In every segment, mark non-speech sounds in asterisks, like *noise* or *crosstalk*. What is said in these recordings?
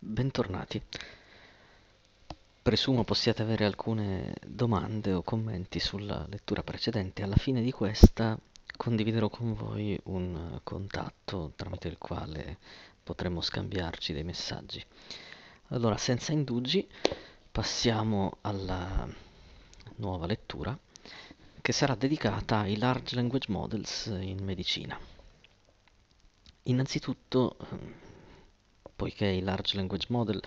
Bentornati. Presumo possiate avere alcune domande o commenti sulla lettura precedente. Alla fine di questa condividerò con voi un contatto tramite il quale potremo scambiarci dei messaggi. Allora, senza indugi, passiamo alla nuova lettura che sarà dedicata ai large language models in medicina. Innanzitutto ehm, poiché i large language model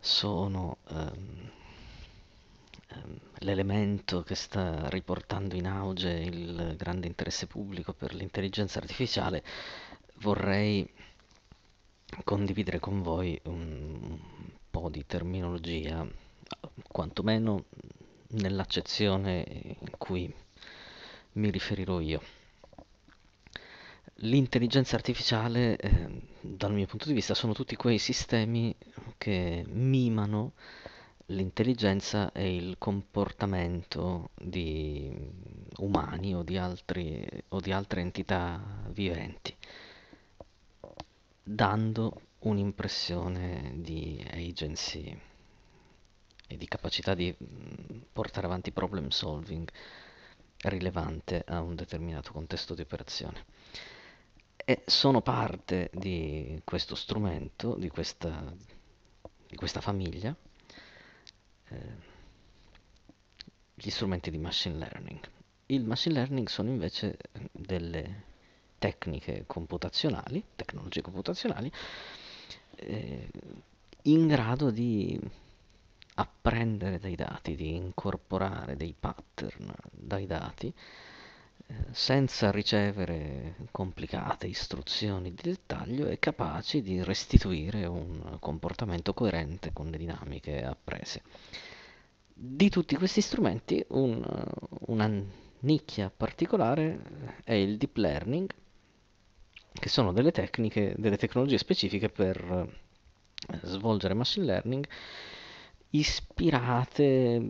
sono um, um, l'elemento che sta riportando in auge il grande interesse pubblico per l'intelligenza artificiale, vorrei condividere con voi un po' di terminologia, quantomeno nell'accezione in cui mi riferirò io. L'intelligenza artificiale, ehm, dal mio punto di vista, sono tutti quei sistemi che mimano l'intelligenza e il comportamento di umani o di, altri, o di altre entità viventi, dando un'impressione di agency e di capacità di mm, portare avanti problem solving rilevante a un determinato contesto di operazione e sono parte di questo strumento, di questa, di questa famiglia, eh, gli strumenti di machine learning. Il machine learning sono invece delle tecniche computazionali, tecnologie computazionali, eh, in grado di apprendere dei dati, di incorporare dei pattern dai dati, senza ricevere complicate istruzioni di dettaglio è capace di restituire un comportamento coerente con le dinamiche apprese. Di tutti questi strumenti un, una nicchia particolare è il deep learning, che sono delle tecniche, delle tecnologie specifiche per eh, svolgere machine learning ispirate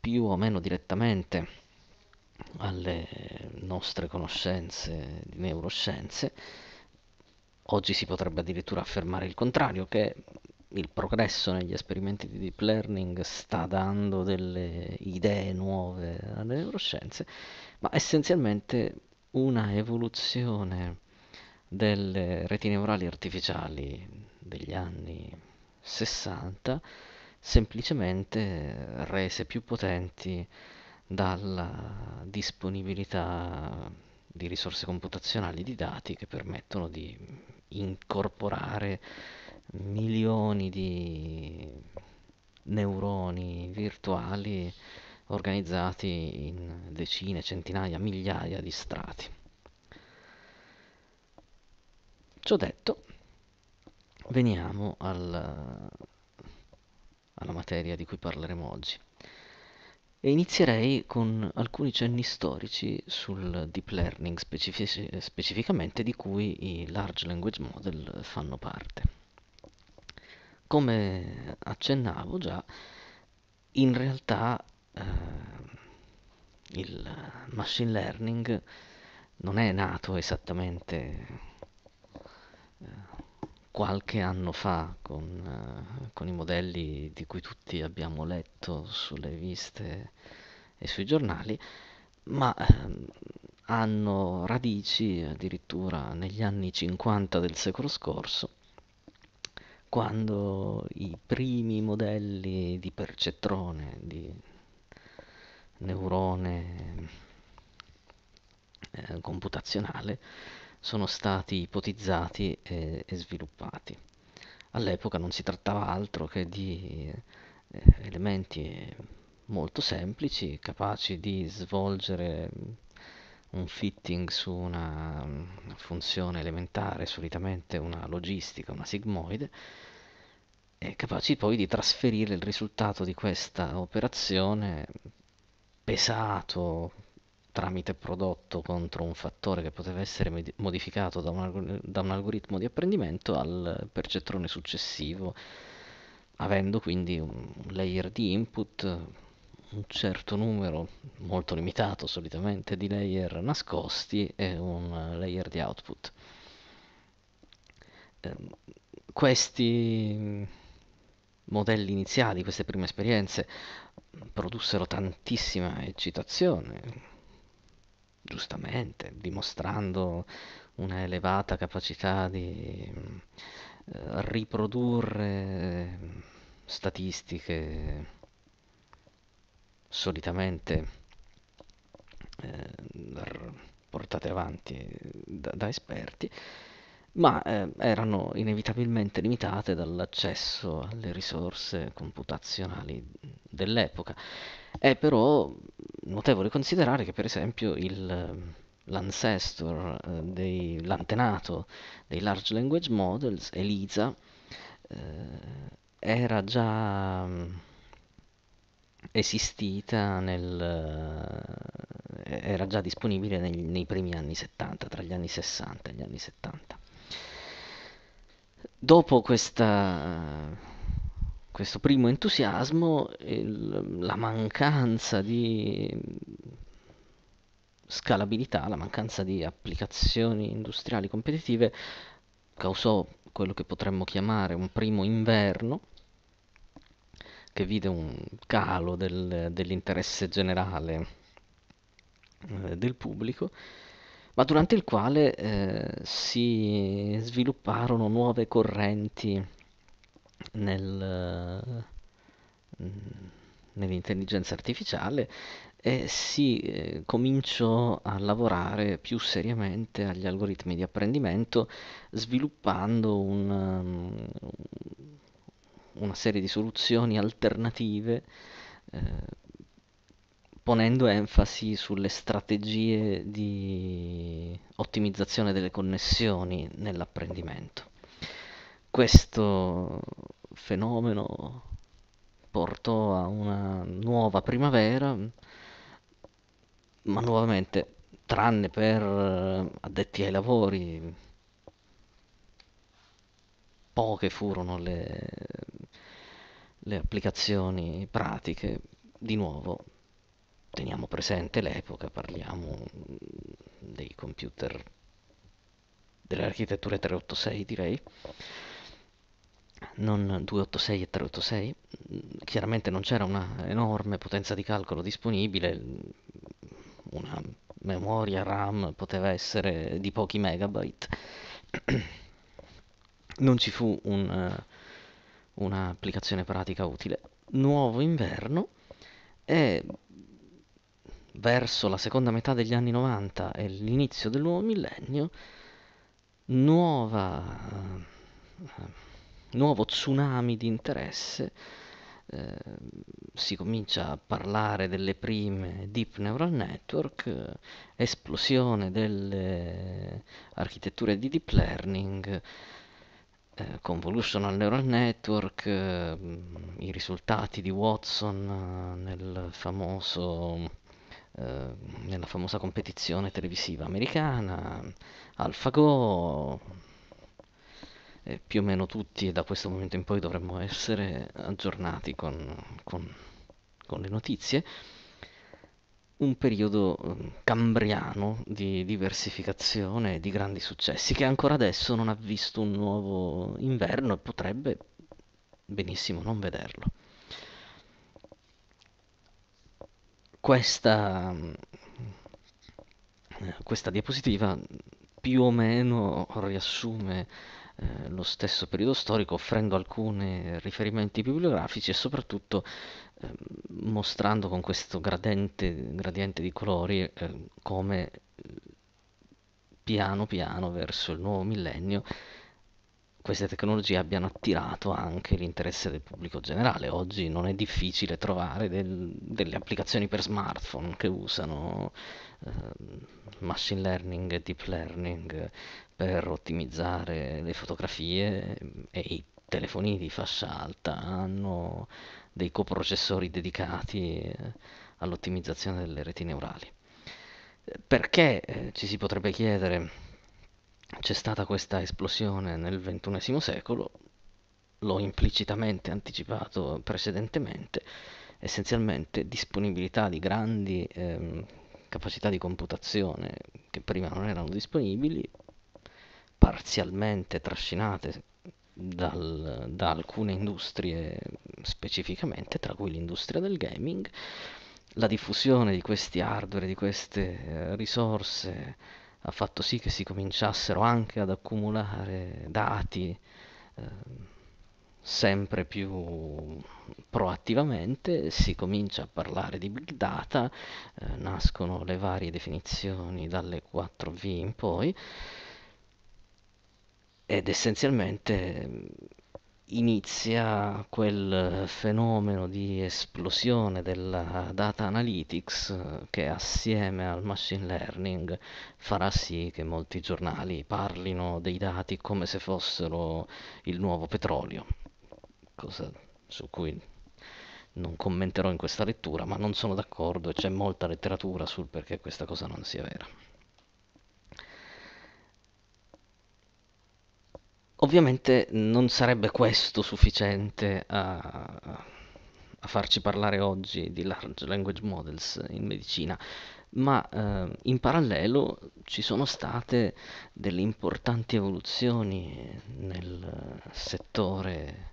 più o meno direttamente alle nostre conoscenze di neuroscienze, oggi si potrebbe addirittura affermare il contrario, che il progresso negli esperimenti di deep learning sta dando delle idee nuove alle neuroscienze, ma essenzialmente una evoluzione delle reti neurali artificiali degli anni 60 semplicemente rese più potenti dalla disponibilità di risorse computazionali, di dati che permettono di incorporare milioni di neuroni virtuali organizzati in decine, centinaia, migliaia di strati. Ciò detto, veniamo al, alla materia di cui parleremo oggi. E inizierei con alcuni cenni storici sul deep learning specific- specificamente di cui i large language model fanno parte. Come accennavo già, in realtà eh, il machine learning non è nato esattamente eh, qualche anno fa con, eh, con, i modelli di cui tutti abbiamo letto sulle riviste e sui giornali, ma ehm, hanno radici addirittura negli anni 50 del secolo scorso, quando i primi modelli di percettrone, di neurone eh, computazionale, sono stati ipotizzati e, e sviluppati. All'epoca non si trattava altro che di eh, elementi molto semplici, capaci di svolgere un fitting su una, funzione elementare, solitamente una logistica, una sigmoide, e capaci poi di trasferire il risultato di questa operazione pesato, tramite prodotto contro un fattore che poteva essere modificato da un, da un algoritmo di apprendimento al percettrone successivo, avendo quindi un layer di input, un certo numero molto limitato solitamente di layer nascosti e un layer di output. Ehm, questi modelli iniziali, queste prime esperienze, produssero tantissima eccitazione, giustamente, dimostrando una elevata capacità di eh, riprodurre eh, statistiche solitamente eh, portate avanti da, da esperti, ma eh, erano inevitabilmente limitate dall'accesso alle risorse computazionali dell'epoca. È eh, però notevole considerare che per esempio il, ehm, l'ancestor, ehm, dei, l'antenato dei large language models, ELISA, eh, era già ehm, esistita nel, eh, era già disponibile nei, nei, primi anni 70, tra gli anni 60 e gli anni 70. Dopo questa questo primo entusiasmo, il, la mancanza di scalabilità, la mancanza di applicazioni industriali competitive causò quello che potremmo chiamare un primo inverno che vide un calo del, dell'interesse generale eh, del pubblico, ma durante il quale eh, si svilupparono nuove correnti nel, eh, nell'intelligenza artificiale e si eh, cominciò a lavorare più seriamente agli algoritmi di apprendimento sviluppando un, um, una serie di soluzioni alternative eh, ponendo enfasi sulle strategie di ottimizzazione delle connessioni nell'apprendimento questo fenomeno portò a una nuova primavera, ma nuovamente, tranne per eh, addetti ai lavori, poche furono le, le applicazioni pratiche. Di nuovo, teniamo presente l'epoca, parliamo dei computer delle architetture 386 direi non 286 e 386, mm, chiaramente non c'era una enorme potenza di calcolo disponibile, mm, una memoria RAM poteva essere di pochi megabyte, *clears throat* non ci fu un, eh, un'applicazione pratica utile. Nuovo inverno e verso la seconda metà degli anni 90 e l'inizio del nuovo millennio, nuova... Uh, nuovo tsunami di interesse eh, si comincia a parlare delle prime deep neural network, eh, esplosione delle architetture di deep learning, eh, convolutional neural network, eh, i risultati di Watson nel famoso nella famosa competizione televisiva americana, AlphaGo, eh, più o meno tutti da questo momento in poi dovremmo essere aggiornati con, con, con le notizie, un periodo mm, cambriano di diversificazione e di grandi successi che ancora adesso non ha visto un nuovo inverno e potrebbe benissimo non vederlo. Questa, mm, eh, questa diapositiva più o meno riassume eh, lo stesso periodo storico, offrendo alcuni riferimenti bibliografici e soprattutto eh, mostrando con questo gradente, gradiente di colori eh, come eh, piano piano verso il nuovo millennio queste tecnologie abbiano attirato anche l'interesse del pubblico generale. Oggi non è difficile trovare del, delle applicazioni per smartphone che usano eh, machine learning e deep learning per ottimizzare le fotografie e i telefoni di fascia alta hanno dei coprocessori dedicati eh, all'ottimizzazione delle reti neurali. Perché eh, ci si potrebbe chiedere c'è stata questa esplosione nel XXI secolo, l'ho implicitamente anticipato precedentemente, essenzialmente disponibilità di grandi ehm, capacità di computazione che prima non erano disponibili, parzialmente trascinate dal, da alcune industrie specificamente, tra cui l'industria del gaming, la diffusione di questi hardware, di queste eh, risorse ha fatto sì che si cominciassero anche ad accumulare dati ehm, sempre più proattivamente, si comincia a parlare di big data, eh, nascono le varie definizioni dalle 4V in poi ed essenzialmente inizia quel fenomeno di esplosione della data analytics eh, che assieme al machine learning farà sì che molti giornali parlino dei dati come se fossero il nuovo petrolio, cosa su cui non commenterò in questa lettura, ma non sono d'accordo e c'è molta letteratura sul perché questa cosa non sia vera. Ovviamente non sarebbe questo sufficiente a, a, farci parlare oggi di large language models in medicina, ma eh, in parallelo ci sono state delle importanti evoluzioni nel settore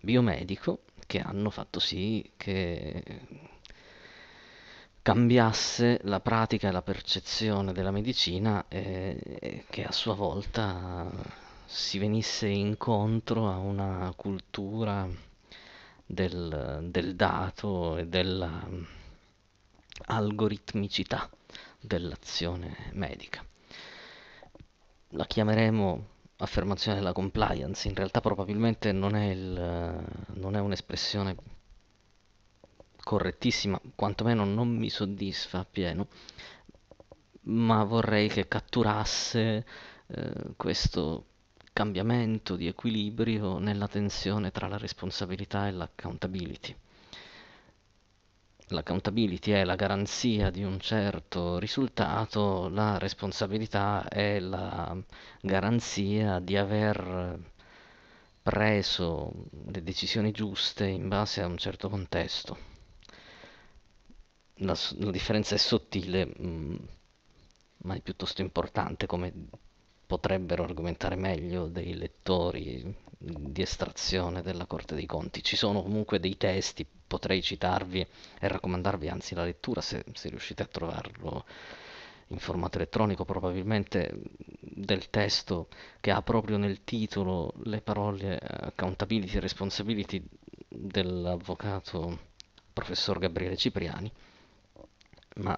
biomedico che hanno fatto sì che cambiasse la pratica e la percezione della medicina e, e che a sua volta si venisse incontro a una cultura del, del dato e dell'algoritmicità mm, dell'azione medica. La chiameremo affermazione della compliance, in realtà probabilmente non è, il, non è un'espressione correttissima, quantomeno non mi soddisfa appieno, ma vorrei che catturasse eh, questo cambiamento di equilibrio nella tensione tra la responsabilità e l'accountability. L'accountability è la garanzia di un certo risultato, la responsabilità è la garanzia di aver preso le decisioni giuste in base a un certo contesto. La, la differenza è sottile, mh, mm, ma è piuttosto importante come potrebbero argomentare meglio dei lettori di estrazione della Corte dei Conti. Ci sono comunque dei testi, potrei citarvi e raccomandarvi anzi la lettura se, se riuscite a trovarlo in formato elettronico, probabilmente del testo che ha proprio nel titolo le parole accountability e responsibility dell'avvocato professor Gabriele Cipriani, ma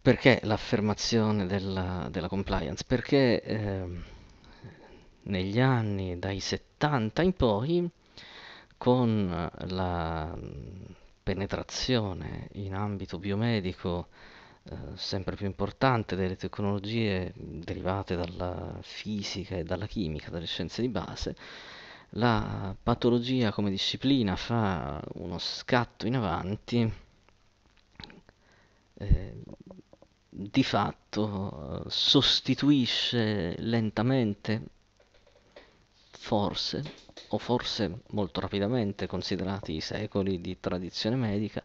perché l'affermazione della, della compliance? Perché ehm, negli anni dai 70 in poi, con la penetrazione in ambito biomedico eh, sempre più importante delle tecnologie derivate dalla fisica e dalla chimica, dalle scienze di base, la patologia come disciplina fa uno scatto in avanti eh, di fatto sostituisce lentamente, forse, o forse molto rapidamente, considerati i secoli di tradizione medica,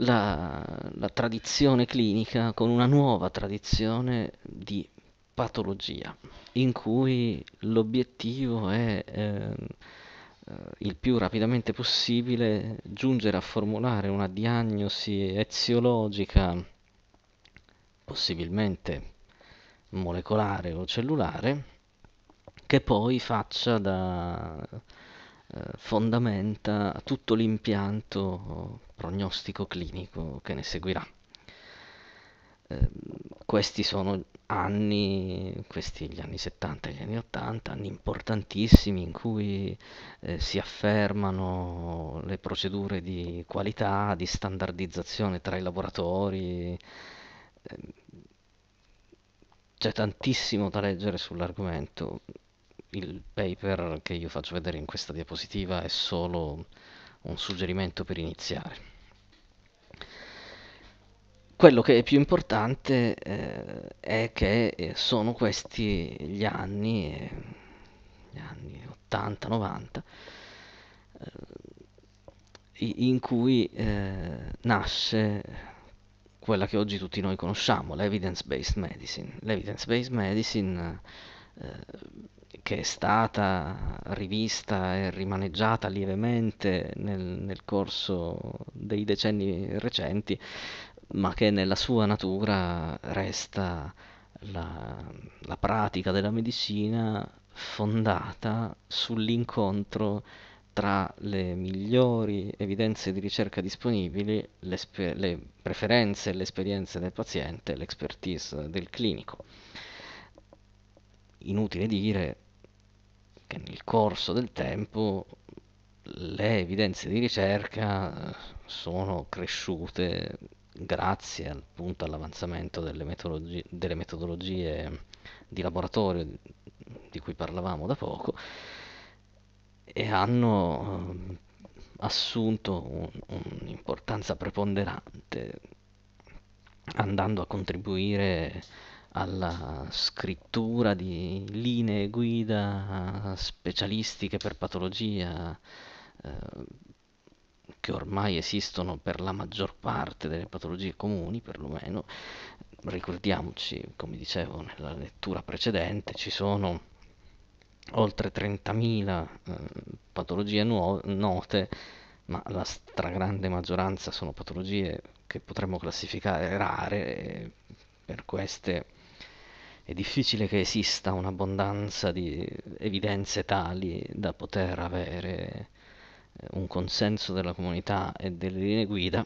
la, la tradizione clinica con una nuova tradizione di patologia, in cui l'obiettivo è ehm, eh, il più rapidamente possibile giungere a formulare una diagnosi eziologica possibilmente molecolare o cellulare, che poi faccia da eh, fondamenta tutto l'impianto prognostico clinico che ne seguirà. Eh, questi sono anni, questi gli anni 70 e gli anni 80, anni importantissimi in cui eh, si affermano le procedure di qualità, di standardizzazione tra i laboratori, Ehm, c'è tantissimo da leggere sull'argomento. Il paper che io faccio vedere in questa diapositiva è solo un suggerimento per iniziare. Quello che è più importante eh, è che eh, sono questi gli anni, eh, gli anni 80-90, eh, in cui nasce quella che oggi tutti noi conosciamo, l'evidence-based medicine. L'evidence-based medicine eh, che è stata rivista e rimaneggiata lievemente nel, nel corso dei decenni recenti, ma che nella sua natura resta la, la pratica della medicina fondata sull'incontro tra le migliori evidenze di ricerca disponibili le, le preferenze e le esperienze del paziente, l'expertise del clinico. Inutile dire che nel corso del tempo le evidenze di ricerca sono cresciute grazie appunto all'avanzamento delle, metodologie, delle metodologie di laboratorio di cui parlavamo da poco e hanno ehm, assunto un'importanza preponderante andando a contribuire alla scrittura di linee guida specialistiche per patologia ehm, che ormai esistono per la maggior parte delle patologie comuni, perlomeno ricordiamoci, come dicevo nella lettura precedente, ci sono oltre 30.000 eh, patologie nuo- note, ma la stragrande maggioranza sono patologie che potremmo classificare rare, e per queste è difficile che esista un'abbondanza di evidenze tali da poter avere eh, un consenso della comunità e delle linee guida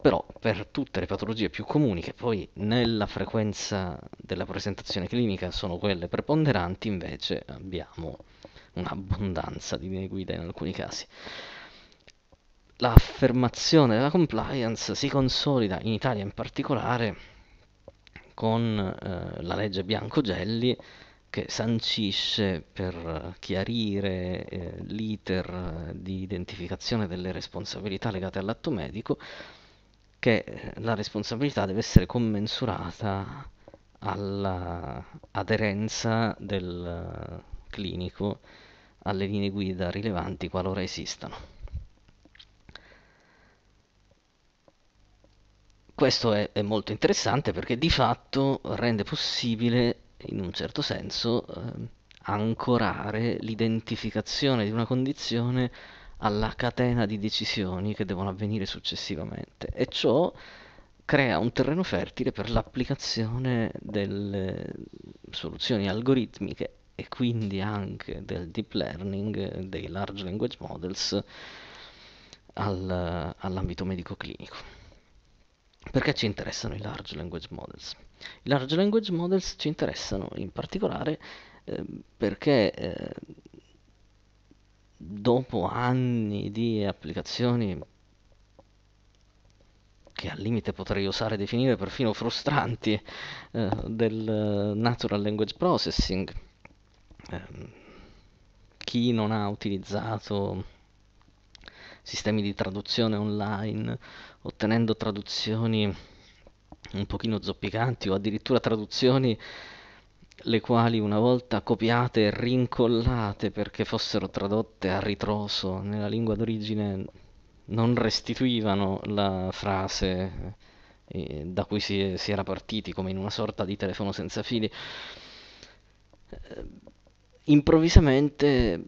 però per tutte le patologie più comuni che poi nella frequenza della presentazione clinica sono quelle preponderanti, invece abbiamo un'abbondanza di linee guida in alcuni casi. L'affermazione della compliance si consolida in Italia in particolare con eh, la legge Biancogelli che sancisce per chiarire eh, l'iter di identificazione delle responsabilità legate all'atto medico che la responsabilità deve essere commensurata all'aderenza del clinico alle linee guida rilevanti qualora esistano. Questo è, è molto interessante perché di fatto rende possibile, in un certo senso, eh, ancorare l'identificazione di una condizione alla catena di decisioni che devono avvenire successivamente e ciò crea un terreno fertile per l'applicazione delle soluzioni algoritmiche e quindi anche del deep learning, dei large language models al, all'ambito medico-clinico. Perché ci interessano i large language models? I large language models ci interessano in particolare eh, perché eh, dopo anni di applicazioni che al limite potrei osare definire perfino frustranti eh, del Natural Language Processing, eh, chi non ha utilizzato sistemi di traduzione online, ottenendo traduzioni un pochino zoppicanti o addirittura traduzioni le quali una volta copiate e rincollate perché fossero tradotte a ritroso nella lingua d'origine non restituivano la frase eh, da cui si, si, era partiti come in una sorta di telefono senza fili. Eh, improvvisamente,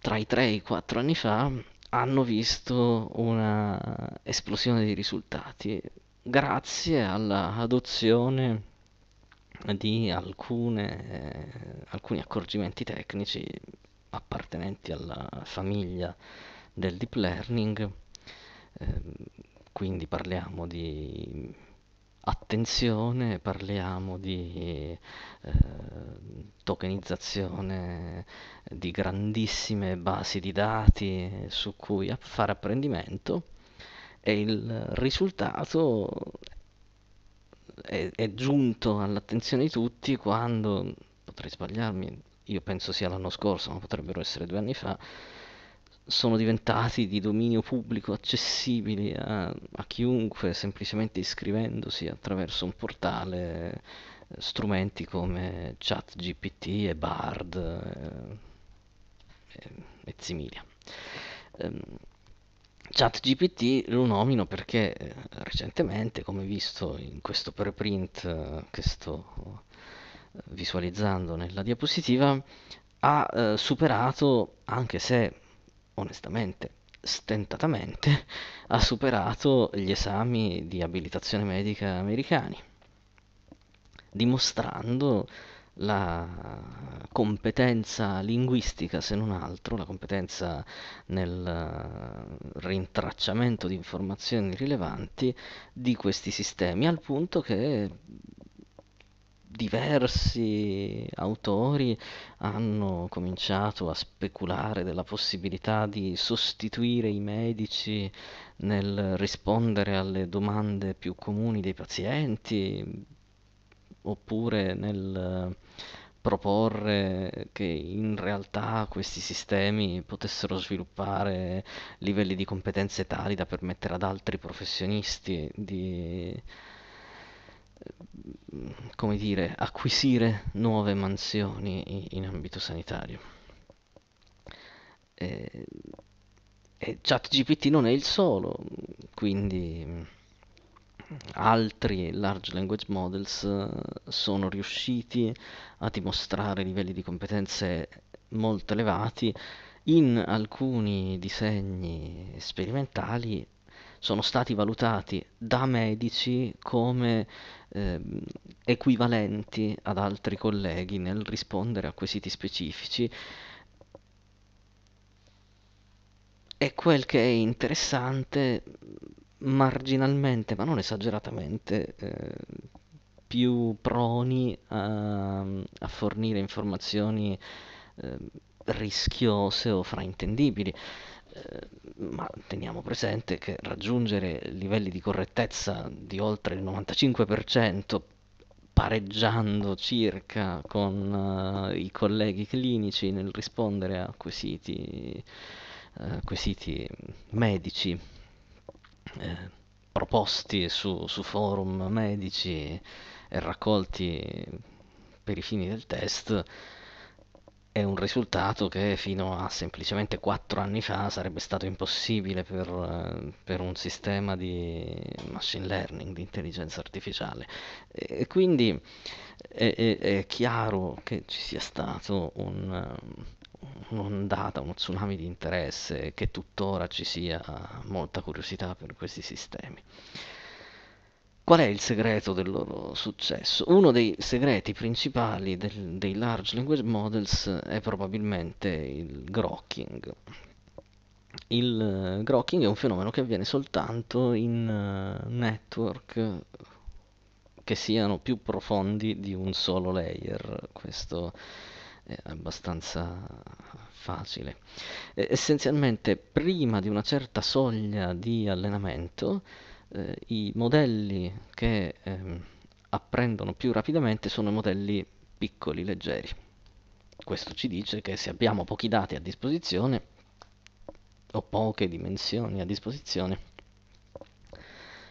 tra i 3 e i 4 anni fa, hanno visto una esplosione di risultati grazie all'adozione di alcune, eh, alcuni accorgimenti tecnici appartenenti alla famiglia del deep learning, ehm, quindi parliamo di attenzione, parliamo di eh, tokenizzazione di grandissime basi di dati su cui fare apprendimento e il risultato è, è giunto all'attenzione di tutti quando, potrei sbagliarmi, io penso sia l'anno scorso, ma potrebbero essere due anni fa, sono diventati di dominio pubblico accessibili a, a chiunque semplicemente iscrivendosi attraverso un portale eh, strumenti come ChatGPT e Bard eh, e, e Zimilia. Um, ChatGPT lo nomino perché eh, recentemente, come visto in questo preprint eh, che sto eh, visualizzando nella diapositiva, ha eh, superato, anche se onestamente stentatamente, ha superato gli esami di abilitazione medica americani, dimostrando la competenza linguistica, se non altro, la competenza nel eh, rintracciamento di informazioni rilevanti di questi sistemi, al punto che diversi autori hanno cominciato a speculare della possibilità di sostituire i medici nel rispondere alle domande più comuni dei pazienti, oppure nel proporre che in realtà questi sistemi potessero sviluppare livelli di competenze tali da permettere ad altri professionisti di come dire, acquisire nuove mansioni in ambito sanitario. E, eh, eh, ChatGPT non è il solo, quindi altri large language models eh, sono riusciti a dimostrare livelli di competenze molto elevati, in alcuni disegni sperimentali sono stati valutati da medici come eh, equivalenti ad altri colleghi nel rispondere a quesiti specifici e quel che è interessante marginalmente, ma non esageratamente, eh, più proni a, a fornire informazioni eh, rischiose o fraintendibili. Eh, ma teniamo presente che raggiungere livelli di correttezza di oltre il 95% pareggiando circa con uh, i colleghi clinici nel rispondere a quesiti, uh, quesiti medici eh, proposti su, su, forum medici e raccolti per i fini del test è un risultato che fino a semplicemente 4 anni fa sarebbe stato impossibile per, eh, per un sistema di machine learning, di intelligenza artificiale. E quindi è, è, è chiaro che ci sia stato un un'ondata, uno tsunami di interesse, e che tuttora ci sia molta curiosità per questi sistemi. Qual è il segreto del loro successo? Uno dei segreti principali del, dei large language models è probabilmente il grokking. Il eh, grokking è un fenomeno che avviene soltanto in eh, network che siano più profondi di un solo layer. Questo è abbastanza facile. essenzialmente prima di una certa soglia di allenamento eh, i modelli che ehm, apprendono più rapidamente sono i modelli piccoli, leggeri. Questo ci dice che se abbiamo pochi dati a disposizione o poche dimensioni a disposizione,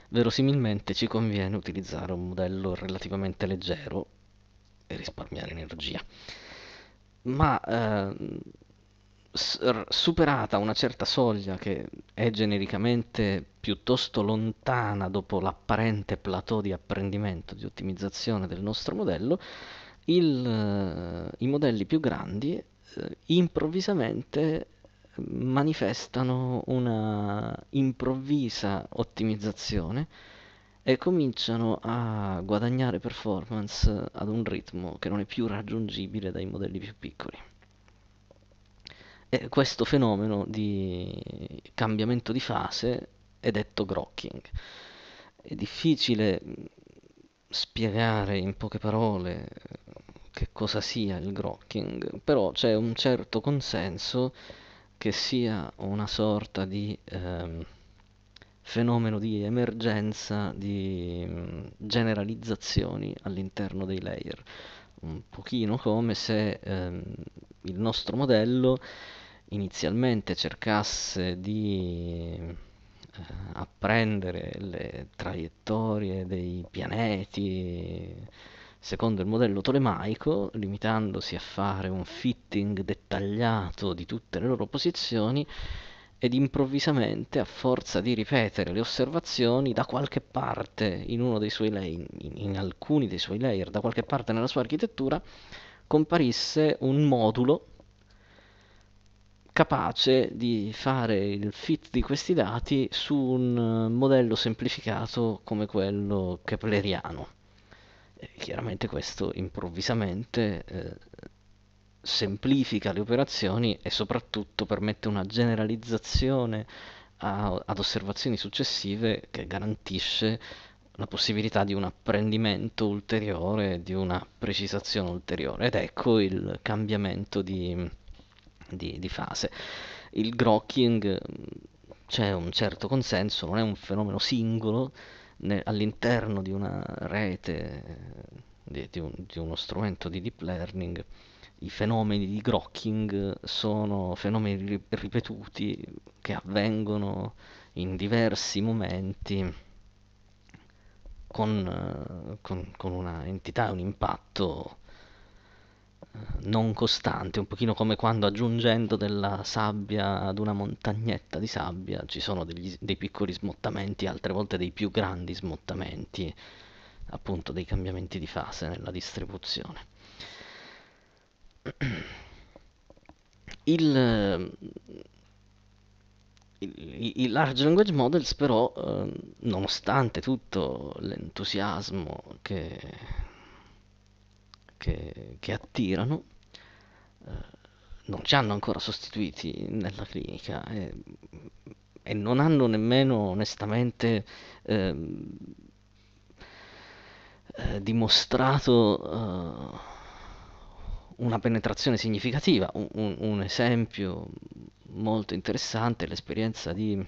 verosimilmente ci conviene utilizzare un modello relativamente leggero e risparmiare energia ma eh, superata una certa soglia che è genericamente piuttosto lontana dopo l'apparente plateau di apprendimento, di ottimizzazione del nostro modello, il, eh, i modelli più grandi eh, improvvisamente manifestano una improvvisa ottimizzazione e cominciano a guadagnare performance ad un ritmo che non è più raggiungibile dai modelli più piccoli. E questo fenomeno di cambiamento di fase è detto grocking. È difficile mm, spiegare in poche parole eh, che cosa sia il grocking, però c'è un certo consenso che sia una sorta di... Ehm, fenomeno di emergenza di mm, generalizzazioni all'interno dei layer, un pochino come se ehm, il nostro modello inizialmente cercasse di eh, apprendere le traiettorie dei pianeti secondo il modello tolemaico, limitandosi a fare un fitting dettagliato di tutte le loro posizioni, ed improvvisamente, a forza di ripetere le osservazioni, da qualche parte, in, uno dei lay, in, in alcuni dei suoi layer, da qualche parte nella sua architettura, comparisse un modulo capace di fare il fit di questi dati su un eh, modello semplificato come quello kepleriano. E chiaramente questo improvvisamente eh, semplifica le operazioni e soprattutto permette una generalizzazione a, ad osservazioni successive che garantisce la possibilità di un apprendimento ulteriore, di una precisazione ulteriore ed ecco il cambiamento di, di, di fase. Il grokking c'è un certo consenso, non è un fenomeno singolo ne, all'interno di una rete, di, un, di uno strumento di deep learning i fenomeni di grocking sono fenomeni ripetuti che avvengono in diversi momenti con, con, con una entità e un impatto eh, non costante, un pochino come quando aggiungendo della sabbia ad una montagnetta di sabbia ci sono degli, dei piccoli smottamenti, altre volte dei più grandi smottamenti, appunto dei cambiamenti di fase nella distribuzione. Il, il, I large language models però, eh, nonostante tutto l'entusiasmo che, che, che attirano, eh, non ci hanno ancora sostituiti nella clinica e, e non hanno nemmeno onestamente ehm, eh, dimostrato eh, una penetrazione significativa. Un, un, un esempio molto interessante è l'esperienza di,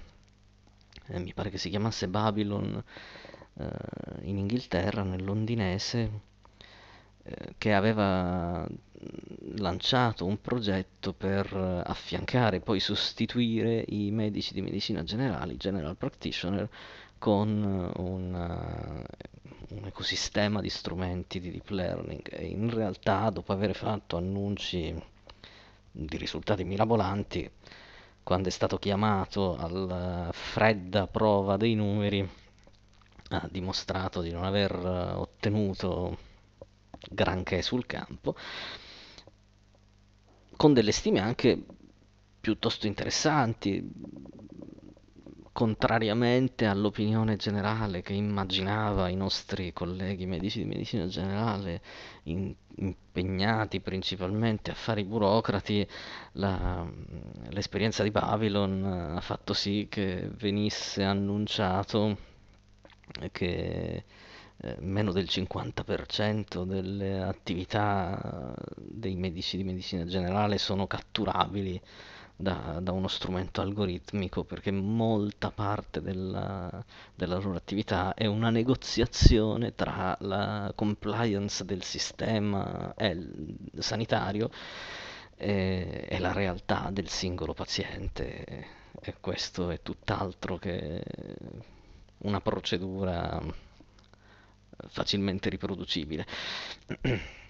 eh, mi pare che si chiamasse Babylon eh, in Inghilterra, nel londinese, eh, che aveva lanciato un progetto per eh, affiancare, e poi sostituire i medici di medicina generale, i general practitioner, con eh, un eh, un ecosistema di strumenti di deep learning e in realtà dopo aver fatto annunci di risultati mirabolanti, quando è stato chiamato alla eh, fredda prova dei numeri, ha dimostrato di non aver eh, ottenuto granché sul campo, con delle stime anche piuttosto interessanti, contrariamente all'opinione generale che immaginava i nostri colleghi medici di medicina generale in, impegnati principalmente a fare i burocrati, la, l'esperienza di Babylon eh, ha fatto sì che venisse annunciato che eh, meno del 50% delle attività eh, dei medici di medicina generale sono catturabili da, da uno strumento algoritmico, perché molta parte della, della loro attività è una negoziazione tra la compliance del sistema eh, sanitario e, eh, e la realtà del singolo paziente e questo è tutt'altro che una procedura facilmente riproducibile. *clears throat*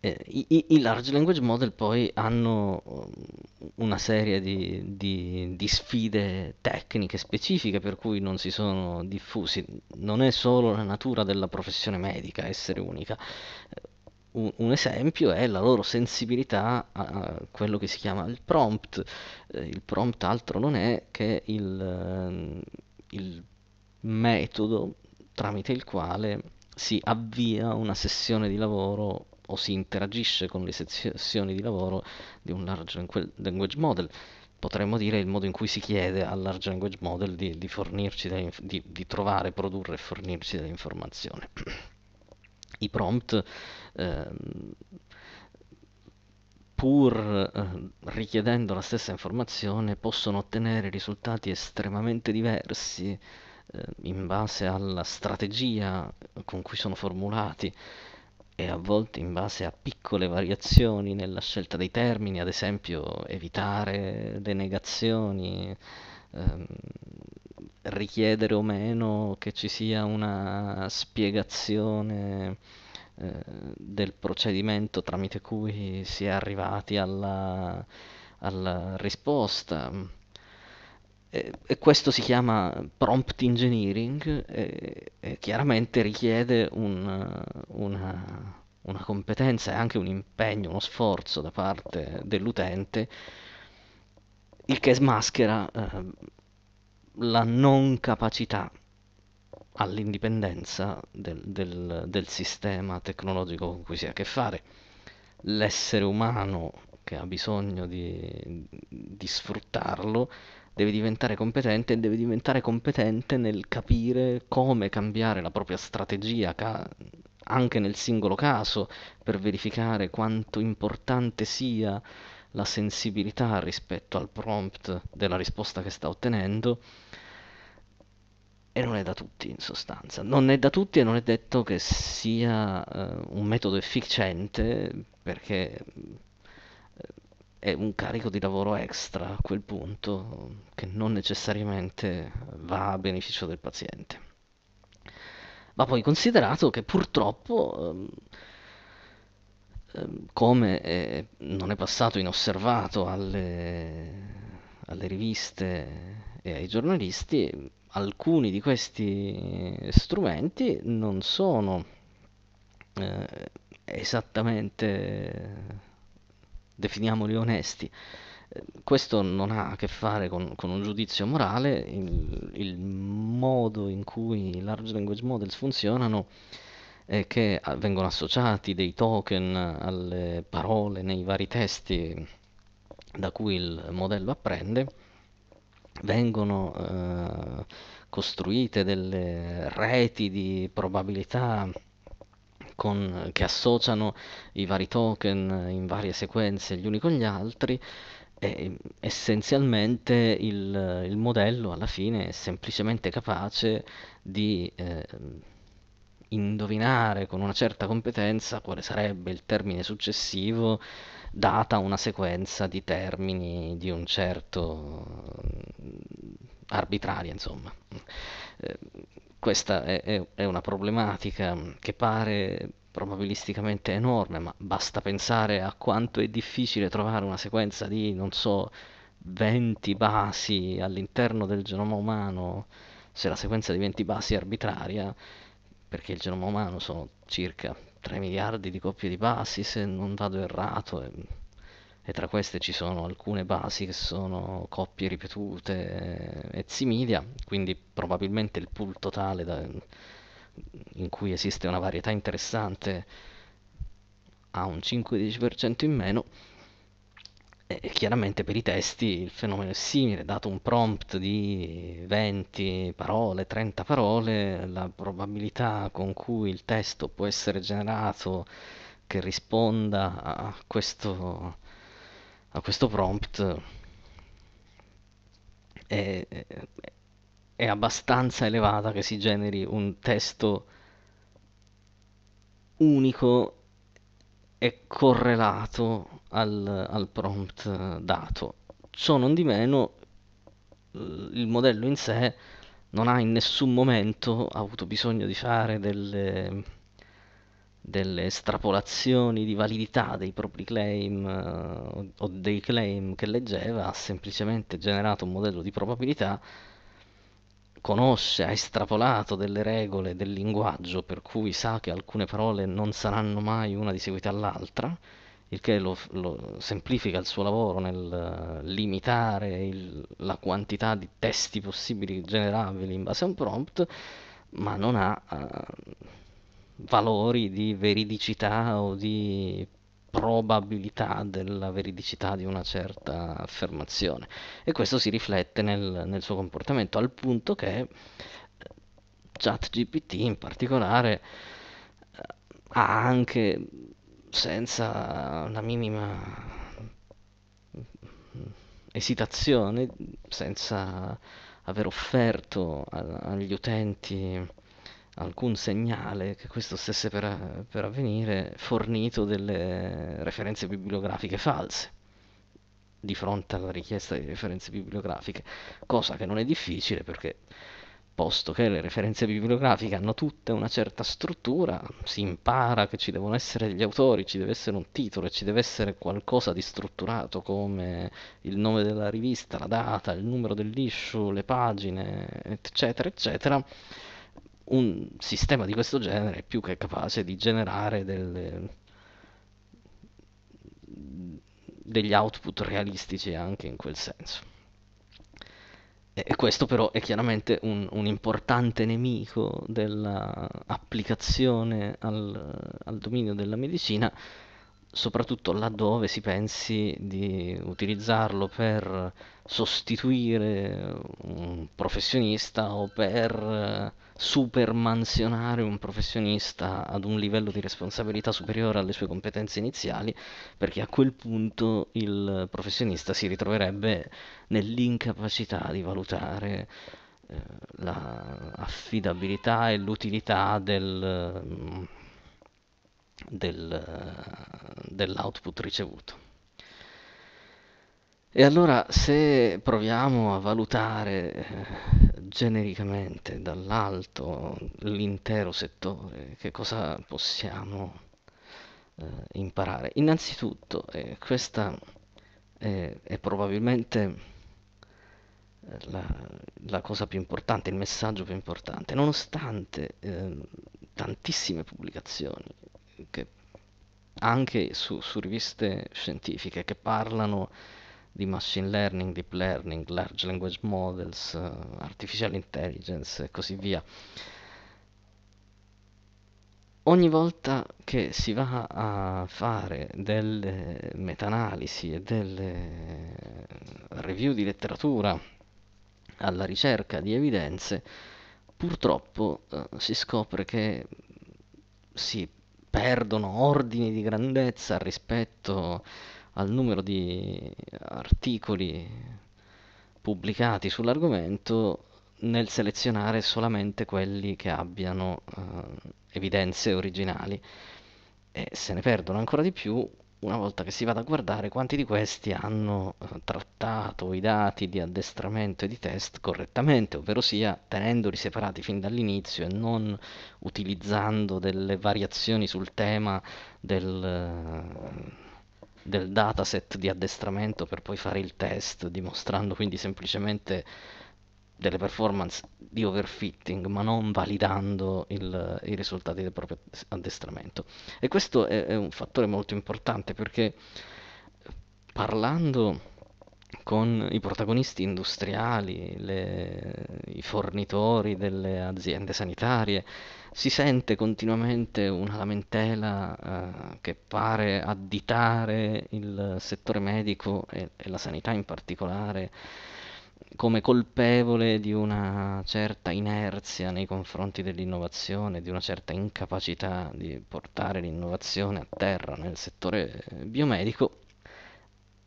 eh, i, i, large language model poi hanno um, una serie di, di, di, sfide tecniche specifiche per cui non si sono diffusi. Non è solo la natura della professione medica essere unica. Eh, un, un esempio è la loro sensibilità a quello che si chiama il prompt. Eh, il prompt altro non è che il, ehm, il metodo tramite il quale si avvia una sessione di lavoro o si interagisce con le sezioni di lavoro di un large language model. Potremmo dire il modo in cui si chiede al large language model di, di, delle, di, di trovare, produrre e fornirci delle informazioni. *clears throat* I prompt, eh, pur eh, richiedendo la stessa informazione, possono ottenere risultati estremamente diversi eh, in base alla strategia con cui sono formulati e a volte in base a piccole variazioni nella scelta dei termini, ad esempio evitare le negazioni, ehm, richiedere o meno che ci sia una spiegazione eh, del procedimento tramite cui si è arrivati alla, alla risposta eh, e questo si chiama prompt engineering e, eh, e chiaramente richiede un, eh, una, una competenza e anche un impegno, uno sforzo da parte dell'utente, il che smaschera eh, la non capacità all'indipendenza del, del, del, sistema tecnologico con cui si ha a che fare. L'essere umano che ha bisogno di, di sfruttarlo deve diventare competente e deve diventare competente nel capire come cambiare la propria strategia ca- anche nel singolo caso per verificare quanto importante sia la sensibilità rispetto al prompt della risposta che sta ottenendo e non è da tutti in sostanza. Non è da tutti e non è detto che sia uh, un metodo efficiente perché è un carico di lavoro extra a quel punto che non necessariamente va a beneficio del paziente. Va poi considerato che purtroppo, ehm, ehm, come è, non è passato inosservato alle, alle riviste e ai giornalisti, alcuni di questi strumenti non sono eh, esattamente definiamoli onesti. Eh, questo non ha a che fare con, con un giudizio morale, il, il, modo in cui i large language models funzionano è che ah, vengono associati dei token alle parole nei vari testi da cui il modello apprende, vengono eh, costruite delle reti di probabilità con, che associano i vari token in varie sequenze gli uni con gli altri e essenzialmente il, il modello alla fine è semplicemente capace di eh, indovinare con una certa competenza quale sarebbe il termine successivo data una sequenza di termini di un certo mm, arbitraria, insomma. Eh, questa è, è, è una problematica che pare probabilisticamente enorme, ma basta pensare a quanto è difficile trovare una sequenza di, non so, 20 basi all'interno del genoma umano, se la sequenza di 20 basi è arbitraria, perché il genoma umano sono circa 3 miliardi di coppie di basi, se non vado errato, e, e tra queste ci sono alcune basi che sono coppie ripetute e similia, quindi probabilmente il pool totale da, in cui esiste una varietà interessante ha un 5-10% in meno e chiaramente per i testi il fenomeno è simile, dato un prompt di 20 parole, 30 parole, la probabilità con cui il testo può essere generato che risponda a questo, a questo prompt è, è abbastanza elevata che si generi un testo unico e correlato al, al prompt eh, dato. Ciò non di meno, eh, il modello in sé non ha in nessun momento avuto bisogno di fare delle, delle estrapolazioni di validità dei propri claim eh, o dei claim che leggeva, ha semplicemente generato un modello di probabilità, conosce, ha estrapolato delle regole del linguaggio per cui sa che alcune parole non saranno mai una di seguito all'altra il che lo, lo semplifica il suo lavoro nel eh, limitare il, la quantità di testi possibili generabili in base a un prompt, ma non ha uh, valori di veridicità o di probabilità della veridicità di una certa affermazione e questo si riflette nel, nel suo comportamento al punto che eh, ChatGPT in particolare ha anche senza la minima esitazione, senza aver offerto a, agli utenti alcun segnale che questo stesse per, per, avvenire, fornito delle referenze bibliografiche false di fronte alla richiesta di referenze bibliografiche, cosa che non è difficile perché posto che le referenze bibliografiche hanno tutte una certa struttura, si impara che ci devono essere gli autori, ci deve essere un titolo e ci deve essere qualcosa di strutturato come il nome della rivista, la data, il numero dell'issue, le pagine, eccetera, eccetera. Un sistema di questo genere è più che capace di generare delle, degli output realistici anche in quel senso. E questo però è chiaramente un, un importante nemico dell'applicazione al, al dominio della medicina soprattutto laddove si pensi di utilizzarlo per sostituire un professionista o per eh, supermansionare un professionista ad un livello di responsabilità superiore alle sue competenze iniziali, perché a quel punto il professionista si ritroverebbe nell'incapacità di valutare eh, l'affidabilità la e l'utilità del mm, del, dell'output ricevuto. E allora se proviamo a valutare eh, genericamente dall'alto l'intero settore, che cosa possiamo eh, imparare? Innanzitutto, eh, questa è, eh, è probabilmente eh, la, la, cosa più importante, il messaggio più importante, nonostante eh, tantissime pubblicazioni che anche su, su, riviste scientifiche che parlano di machine learning, deep learning, large language models, uh, artificial intelligence e così via. Ogni volta che si va a fare delle meta-analisi e delle review di letteratura alla ricerca di evidenze, purtroppo uh, si scopre che si perdono ordini di grandezza rispetto al numero di articoli pubblicati sull'argomento nel selezionare solamente quelli che abbiano eh, evidenze originali e se ne perdono ancora di più una volta che si vada a guardare quanti di questi hanno eh, trattato i dati di addestramento e di test correttamente, ovvero sia tenendoli separati fin dall'inizio e non utilizzando delle variazioni sul tema del, del dataset di addestramento per poi fare il test, dimostrando quindi semplicemente delle performance di overfitting, ma non validando il, i risultati del proprio addestramento. E questo è, è un fattore molto importante perché parlando con i protagonisti industriali, le, i fornitori delle aziende sanitarie, si sente continuamente una lamentela eh, che pare additare il settore medico e, e la sanità in particolare come colpevole di una certa inerzia nei confronti dell'innovazione, di una certa incapacità di portare l'innovazione a terra nel settore biomedico,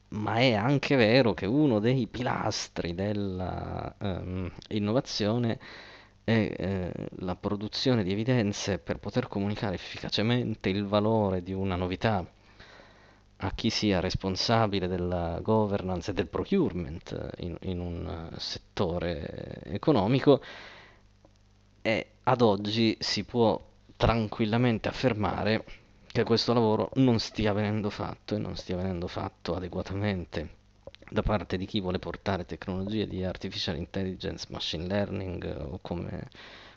ma è anche vero che uno dei pilastri dell'innovazione ehm, um, è eh, la produzione di evidenze per poter comunicare efficacemente il valore di una novità a chi sia responsabile della governance e del procurement eh, in, in un eh, settore economico e ad oggi si può tranquillamente affermare che questo lavoro non stia venendo fatto e non stia venendo fatto adeguatamente da parte di chi vuole portare tecnologie di artificial intelligence, machine learning eh, o come,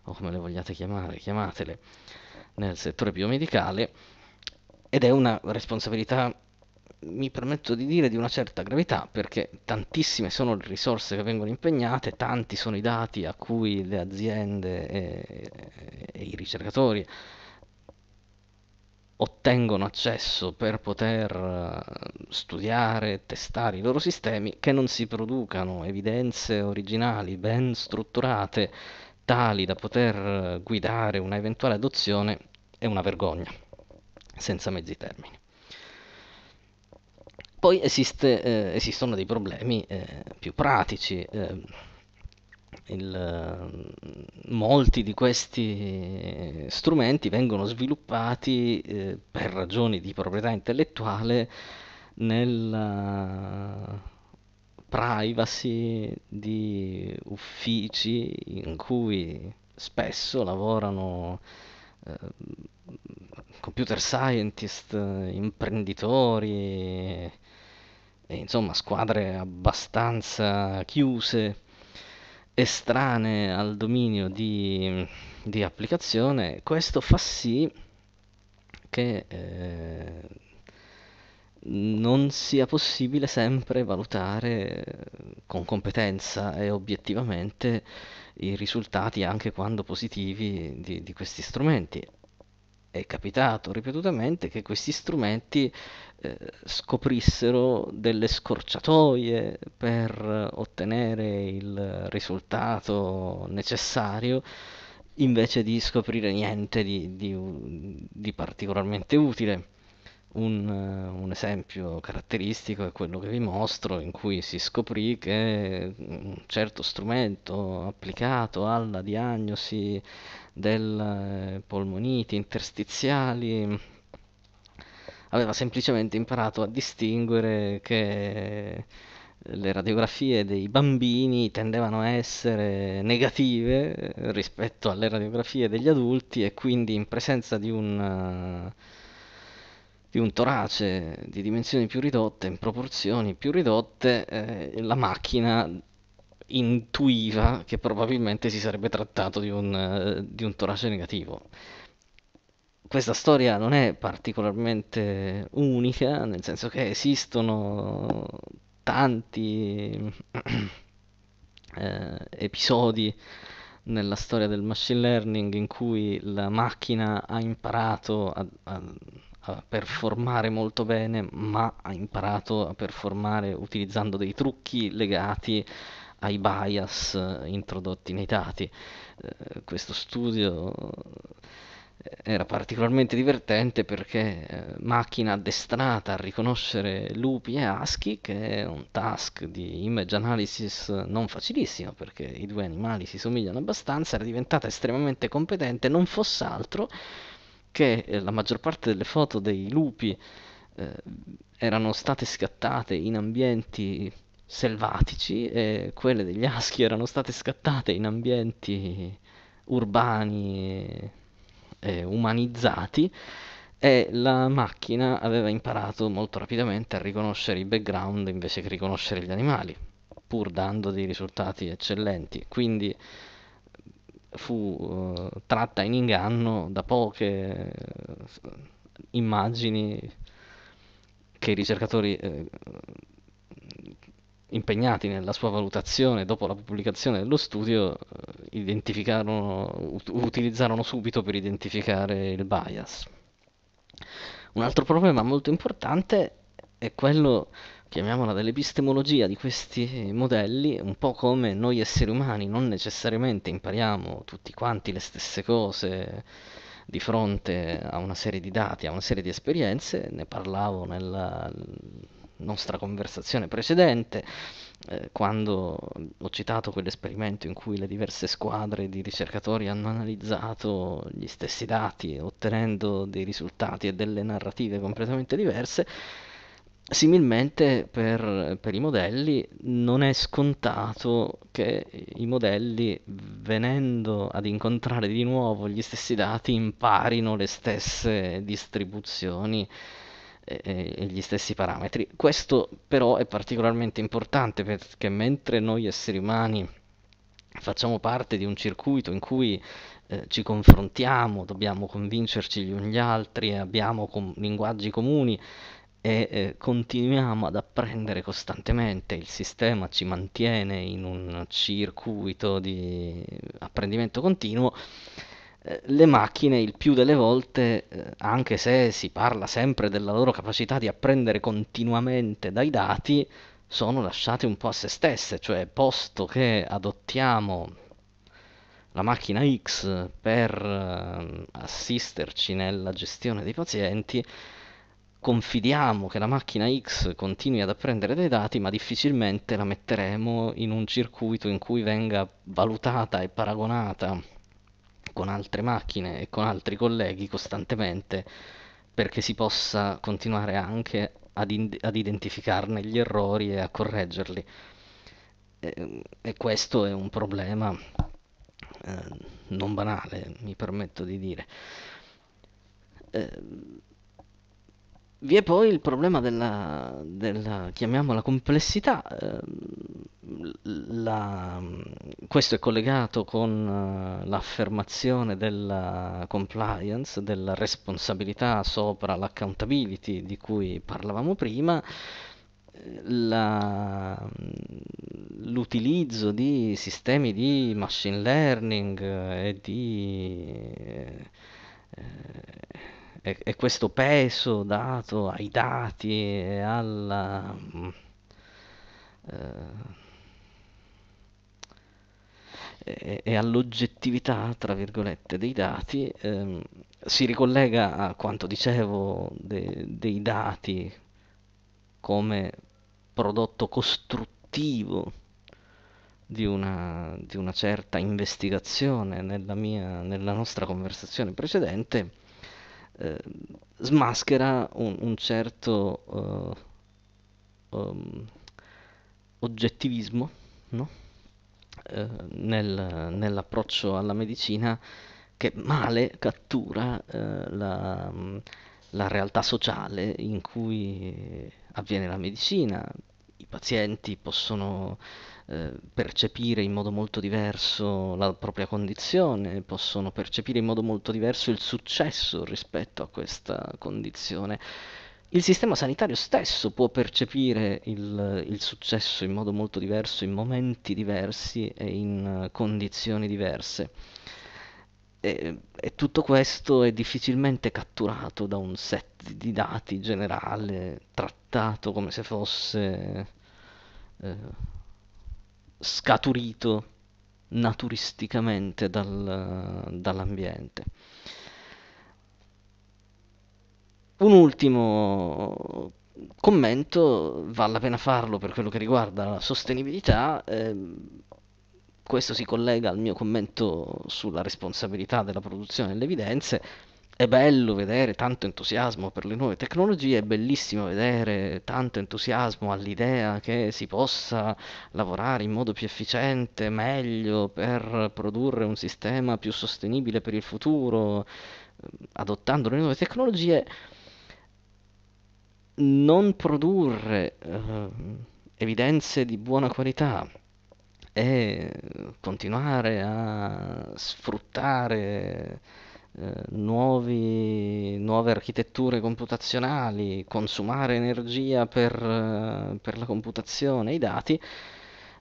o come le vogliate chiamare, chiamatele, nel settore biomedicale ed è una responsabilità mi permetto di dire di una certa gravità perché tantissime sono le risorse che vengono impegnate, tanti sono i dati a cui le aziende e, e i ricercatori ottengono accesso per poter eh, studiare, testare i loro sistemi, che non si producano evidenze originali ben strutturate tali da poter eh, guidare una eventuale adozione è una vergogna, senza mezzi termini. Poi esiste, eh, esistono dei problemi eh, più pratici. Eh, il, mm, molti di questi strumenti vengono sviluppati eh, per ragioni di proprietà intellettuale nella eh, privacy di uffici in cui spesso lavorano eh, computer scientist, imprenditori, eh, insomma squadre abbastanza chiuse, estranee al dominio di, di applicazione, questo fa sì che eh, non sia possibile sempre valutare con competenza e obiettivamente i risultati anche quando positivi di, di questi strumenti. È capitato ripetutamente che questi strumenti eh, scoprissero delle scorciatoie per ottenere il risultato necessario invece di scoprire niente di, di, di particolarmente utile. Un, un, esempio caratteristico è quello che vi mostro in cui si scoprì che un certo strumento applicato alla diagnosi delle polmoniti interstiziali aveva semplicemente imparato a distinguere che le radiografie dei bambini tendevano a essere negative rispetto alle radiografie degli adulti e quindi in presenza di un, di un torace di dimensioni più ridotte, in proporzioni più ridotte, eh, la macchina intuiva che probabilmente si sarebbe trattato di un, eh, di un torace negativo questa storia non è particolarmente unica, nel senso che esistono tanti *clears throat* eh, episodi nella storia del machine learning in cui la macchina ha imparato a, a, a performare molto bene, ma ha imparato a performare utilizzando dei trucchi legati ai bias introdotti nei dati. Eh, questo studio era particolarmente divertente perché eh, macchina addestrata a riconoscere lupi e aschi, che è un task di image analysis non facilissimo perché i due animali si somigliano abbastanza, era diventata estremamente competente, non fosse altro che eh, la maggior parte delle foto dei lupi eh, erano state scattate in ambienti selvatici e quelle degli aschi erano state scattate in ambienti urbani eh, umanizzati e la macchina aveva imparato molto rapidamente a riconoscere i background invece che riconoscere gli animali, pur dando dei risultati eccellenti. Quindi eh, fu uh, tratta in inganno da poche uh, immagini che i ricercatori uh, impegnati nella sua valutazione dopo la pubblicazione dello studio eh, ut- utilizzarono subito per identificare il bias. Un altro problema molto importante è quello, chiamiamola, dell'epistemologia di questi modelli, un po' come noi esseri umani non necessariamente impariamo tutti quanti le stesse cose di fronte a una serie di dati, a una serie di esperienze, ne parlavo nella nostra conversazione precedente, eh, quando ho citato quell'esperimento in cui le diverse squadre di ricercatori hanno analizzato gli stessi dati, ottenendo dei risultati e delle narrative completamente diverse, Similmente per, per, i modelli non è scontato che i modelli venendo ad incontrare di nuovo gli stessi dati imparino le stesse distribuzioni e gli stessi parametri. Questo però è particolarmente importante perché mentre noi esseri umani facciamo parte di un circuito in cui eh, ci confrontiamo, dobbiamo convincerci gli uni gli altri, abbiamo com- linguaggi comuni e eh, continuiamo ad apprendere costantemente, il sistema ci mantiene in un circuito di apprendimento continuo eh, le macchine il più delle volte, eh, anche se si parla sempre della loro capacità di apprendere continuamente dai dati, sono lasciate un po' a se stesse, cioè posto che adottiamo la macchina X per eh, assisterci nella gestione dei pazienti, confidiamo che la macchina X continui ad apprendere dei dati, ma difficilmente la metteremo in un circuito in cui venga valutata e paragonata con altre macchine e con altri colleghi costantemente perché si possa continuare anche ad, in- ad identificarne gli errori e a correggerli. E, e questo è un problema eh, non banale, mi permetto di dire. Eh, vi è poi il problema della, della chiamiamola complessità. Ehm, la, questo è collegato con eh, l'affermazione della compliance, della responsabilità sopra l'accountability di cui parlavamo prima. Ehm, la, l'utilizzo di sistemi di machine learning eh, e di eh, e, e questo peso dato ai dati e alla... Mm, eh, e, e all'oggettività, tra virgolette, dei dati, ehm, si ricollega a quanto dicevo de, dei dati come prodotto costruttivo di una, di una certa investigazione nella, mia, nella nostra conversazione precedente eh, smaschera un, un certo uh, um, oggettivismo no? eh, nel, nell'approccio alla medicina che male cattura eh, la, la realtà sociale in cui avviene la medicina, pazienti possono eh, percepire in modo molto diverso la propria condizione, possono percepire in modo molto diverso il successo rispetto a questa condizione. Il sistema sanitario stesso può percepire il, il, successo in modo molto diverso, in momenti diversi e in condizioni diverse. E, e tutto questo è difficilmente catturato da un set di dati generale, trattato come se fosse eh, scaturito naturisticamente dal, dall'ambiente. Un ultimo commento, vale la pena farlo per quello che riguarda la sostenibilità, ehm, questo si collega al mio commento sulla responsabilità della produzione delle evidenze, è bello vedere tanto entusiasmo per le nuove tecnologie, è bellissimo vedere tanto entusiasmo all'idea che si possa lavorare in modo più efficiente, meglio, per produrre un sistema più sostenibile per il futuro, ehm, adottando le nuove tecnologie, non produrre eh, evidenze di buona qualità e continuare a sfruttare eh, nuovi, nuove architetture computazionali, consumare energia per, eh, per la computazione e i dati,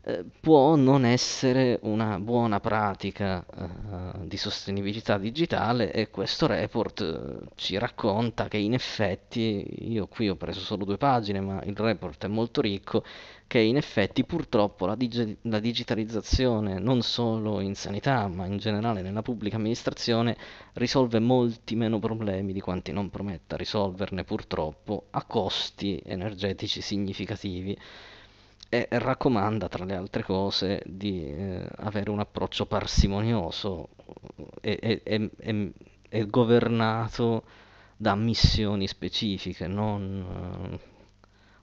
eh, può non essere una buona pratica eh, di sostenibilità digitale e questo report eh, ci racconta che in effetti, io qui ho preso solo due pagine, ma il report è molto ricco, che in effetti purtroppo la, dig- la digitalizzazione non solo in sanità, ma in generale nella pubblica amministrazione risolve molti meno problemi di quanti non prometta risolverne purtroppo a costi energetici significativi e raccomanda tra le altre cose di eh, avere un approccio parsimonioso eh, e, e, e, e governato da missioni specifiche, non eh,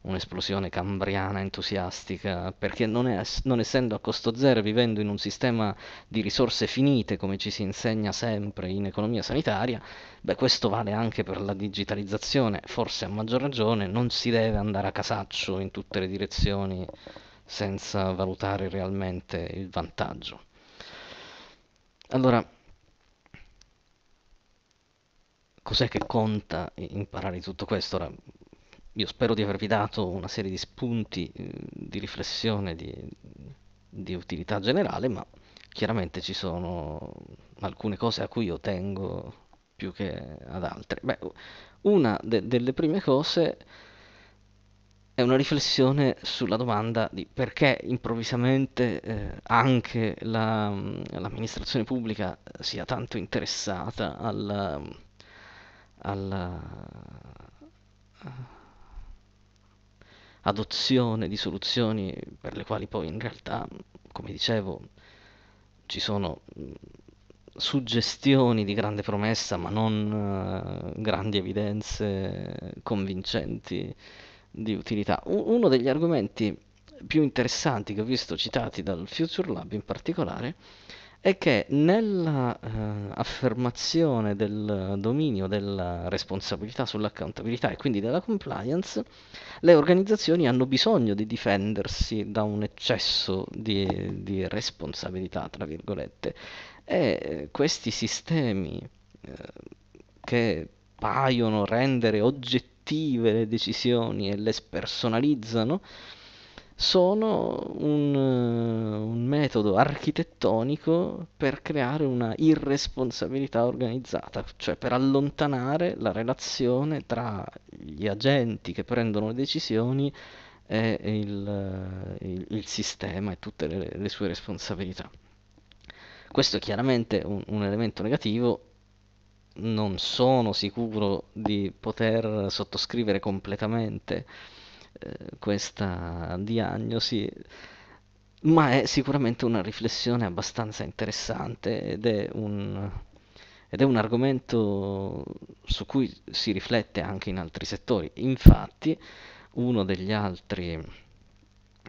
un'esplosione cambriana entusiastica, perché non, è, non, essendo a costo zero, vivendo in un sistema di risorse finite, come ci si insegna sempre in economia sanitaria, beh, questo vale anche per la digitalizzazione, forse a maggior ragione, non si deve andare a casaccio in tutte le direzioni senza valutare realmente il vantaggio. Allora, cos'è che conta imparare tutto questo? Ora, io spero di avervi dato una serie di spunti eh, di riflessione di, di utilità generale, ma chiaramente ci sono alcune cose a cui io tengo più che ad altre. Beh, una de- delle prime cose è una riflessione sulla domanda di perché improvvisamente eh, anche la, mm, l'amministrazione pubblica sia tanto interessata alla, mm, alla eh, adozione di soluzioni per le quali poi in realtà, come dicevo, ci sono mm, suggestioni di grande promessa ma non eh, grandi evidenze convincenti di utilità. uno degli argomenti più interessanti che ho visto citati dal Future Lab in particolare è che nell'affermazione eh, del dominio della responsabilità sull'accountabilità e quindi della compliance, le organizzazioni hanno bisogno di difendersi da un eccesso di, di responsabilità, tra virgolette, e eh, questi sistemi eh, che paiono rendere oggettive le decisioni e le spersonalizzano, sono un, eh, un metodo architettonico per creare una irresponsabilità organizzata, cioè per allontanare la relazione tra gli agenti che prendono le decisioni e il, eh, il, il sistema e tutte le, le, sue responsabilità. Questo è chiaramente un, un elemento negativo, non sono sicuro di poter sottoscrivere completamente eh, questa diagnosi, ma è sicuramente una riflessione abbastanza interessante ed è un, ed è un argomento su cui si riflette anche in altri settori. Infatti, uno degli altri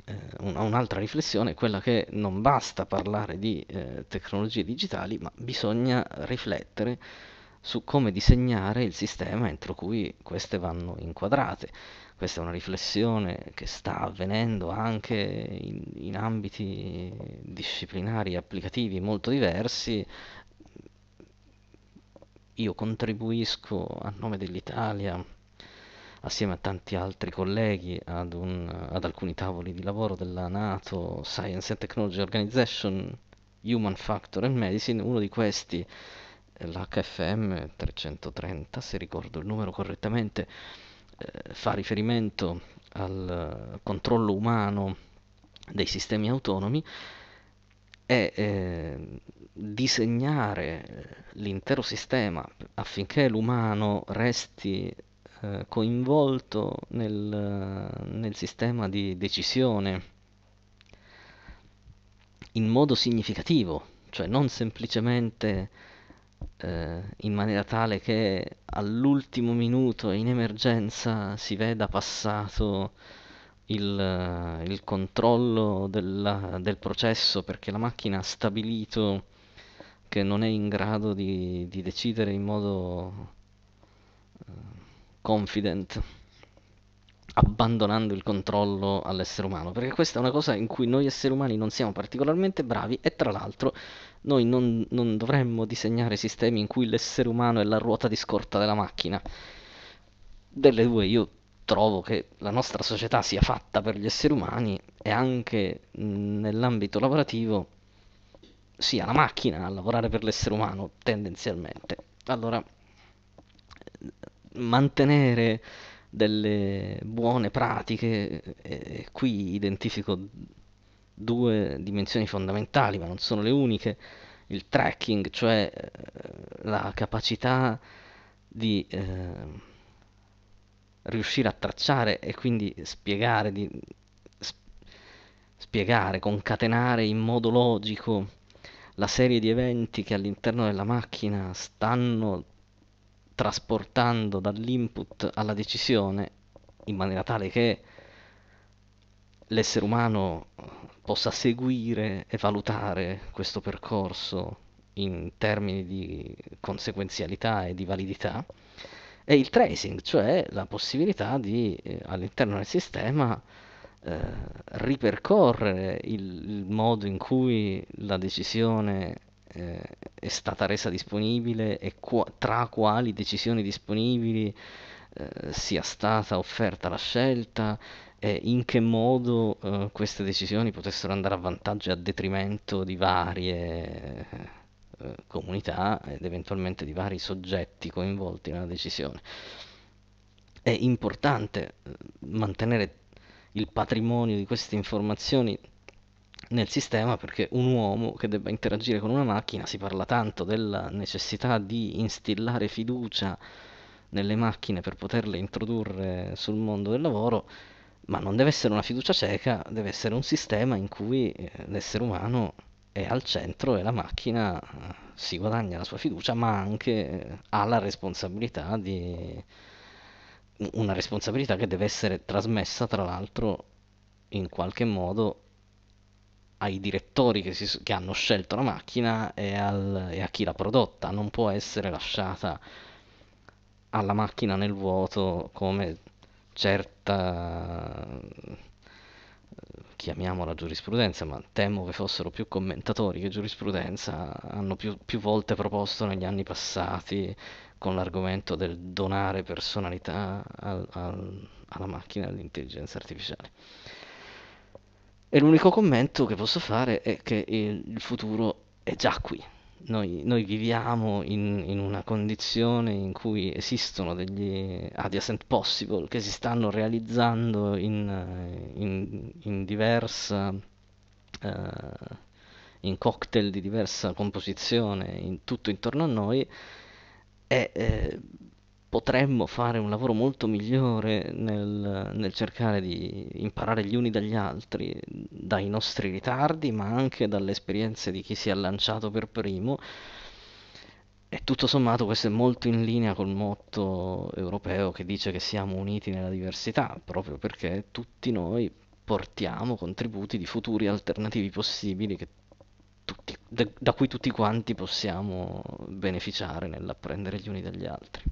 eh, un'altra riflessione è quella che non basta parlare di eh, tecnologie digitali, ma bisogna riflettere su come disegnare il sistema entro cui queste vanno inquadrate. Questa è una riflessione che sta avvenendo anche in, in ambiti disciplinari applicativi molto diversi. Io contribuisco a nome dell'Italia, assieme a tanti altri colleghi, ad, un, ad alcuni tavoli di lavoro della NATO Science and Technology Organization, Human Factor and Medicine, uno di questi l'HFM 330, se ricordo il numero correttamente, eh, fa riferimento al eh, controllo umano dei sistemi autonomi è eh, disegnare eh, l'intero sistema affinché l'umano resti eh, coinvolto nel, nel sistema di decisione in modo significativo, cioè non semplicemente eh, in maniera tale che all'ultimo minuto in emergenza si veda passato il, eh, il controllo del, del, processo perché la macchina ha stabilito che non è in grado di, di decidere in modo eh, confident abbandonando il controllo all'essere umano, perché questa è una cosa in cui noi esseri umani non siamo particolarmente bravi e tra l'altro noi non, non dovremmo disegnare sistemi in cui l'essere umano è la ruota di scorta della macchina. Delle due io trovo che la nostra società sia fatta per gli esseri umani e anche nell'ambito lavorativo sia la macchina a lavorare per l'essere umano tendenzialmente. Allora, mantenere delle buone pratiche eh, e qui identifico due dimensioni fondamentali, ma non sono le uniche, il tracking, cioè eh, la capacità di eh, riuscire a tracciare e quindi spiegare, di, spiegare, concatenare in modo logico la serie di eventi che all'interno della macchina stanno trasportando dall'input alla decisione in maniera tale che l'essere umano possa seguire e valutare questo percorso in termini di conseguenzialità e di validità, e il tracing, cioè la possibilità di eh, all'interno del sistema eh, ripercorrere il, il, modo in cui la decisione eh, è stata resa disponibile e qua, tra quali decisioni disponibili eh, sia stata offerta la scelta e in che modo eh, queste decisioni potessero andare a vantaggio e a detrimento di varie eh, comunità ed eventualmente di vari soggetti coinvolti nella decisione. È importante eh, mantenere il patrimonio di queste informazioni nel sistema perché un uomo che debba interagire con una macchina si parla tanto della necessità di instillare fiducia nelle macchine per poterle introdurre sul mondo del lavoro, ma non deve essere una fiducia cieca, deve essere un sistema in cui eh, l'essere umano è al centro e la macchina eh, si guadagna la sua fiducia, ma anche eh, ha la responsabilità di una responsabilità che deve essere trasmessa, tra l'altro, in qualche modo ai direttori che, si, che, hanno scelto la macchina e, al, e, a chi l'ha prodotta, non può essere lasciata alla macchina nel vuoto come certa, chiamiamola giurisprudenza, ma temo che fossero più commentatori che giurisprudenza, hanno più, più volte proposto negli anni passati con l'argomento del donare personalità al, al, alla macchina e all'intelligenza artificiale. E l'unico commento che posso fare è che il futuro è già qui. Noi, noi viviamo in, in, una condizione in cui esistono degli adjacent possible che si stanno realizzando in, in, in diversa. Uh, in cocktail di diversa composizione, in tutto intorno a noi, e eh, potremmo fare un lavoro molto migliore nel, nel, cercare di imparare gli uni dagli altri, dai nostri ritardi, ma anche dalle esperienze di chi si è lanciato per primo. E tutto sommato questo è molto in linea col motto europeo che dice che siamo uniti nella diversità, proprio perché tutti noi portiamo contributi di futuri alternativi possibili tutti, da, da cui tutti quanti possiamo beneficiare nell'apprendere gli uni dagli altri.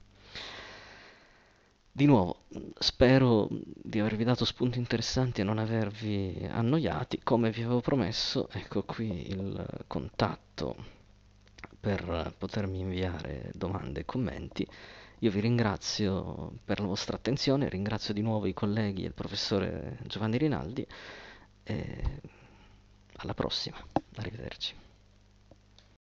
Di nuovo, spero di avervi dato spunti interessanti e non avervi annoiati. Come vi avevo promesso, ecco qui il contatto per potermi inviare domande e commenti. Io vi ringrazio per la vostra attenzione, ringrazio di nuovo i colleghi e il professore Giovanni Rinaldi e alla prossima, arrivederci.